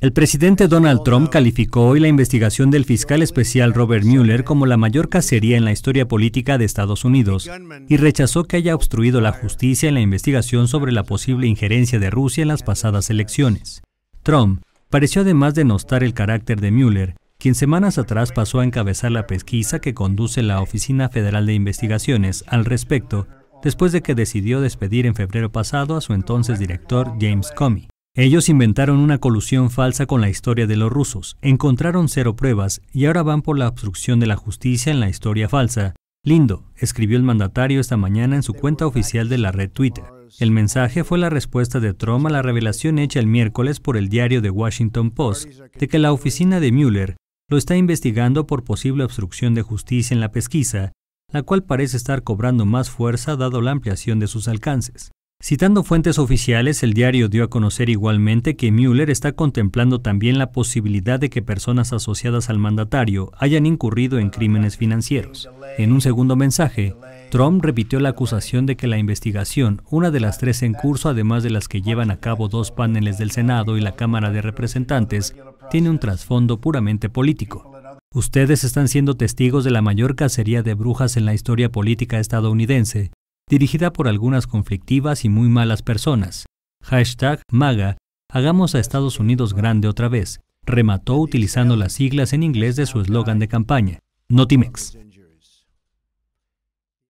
El presidente Donald Trump calificó hoy la investigación del fiscal especial Robert Mueller como la mayor cacería en la historia política de Estados Unidos y rechazó que haya obstruido la justicia en la investigación sobre la posible injerencia de Rusia en las pasadas elecciones. Trump pareció además denostar el carácter de Mueller, quien semanas atrás pasó a encabezar la pesquisa que conduce la Oficina Federal de Investigaciones al respecto, después de que decidió despedir en febrero pasado a su entonces director James Comey. Ellos inventaron una colusión falsa con la historia de los rusos, encontraron cero pruebas y ahora van por la obstrucción de la justicia en la historia falsa. Lindo, escribió el mandatario esta mañana en su cuenta oficial de la red Twitter. El mensaje fue la respuesta de Trump a la revelación hecha el miércoles por el diario The Washington Post de que la oficina de Mueller lo está investigando por posible obstrucción de justicia en la pesquisa, la cual parece estar cobrando más fuerza dado la ampliación de sus alcances. Citando fuentes oficiales, el diario dio a conocer igualmente que Mueller está contemplando también la posibilidad de que personas asociadas al mandatario hayan incurrido en crímenes financieros. En un segundo mensaje, Trump repitió la acusación de que la investigación, una de las tres en curso, además de las que llevan a cabo dos paneles del Senado y la Cámara de Representantes, tiene un trasfondo puramente político. Ustedes están siendo testigos de la mayor cacería de brujas en la historia política estadounidense, dirigida por algunas conflictivas y muy malas personas. Hashtag MAGA, hagamos a Estados Unidos grande otra vez, remató utilizando las siglas en inglés de su eslogan de campaña, Notimex.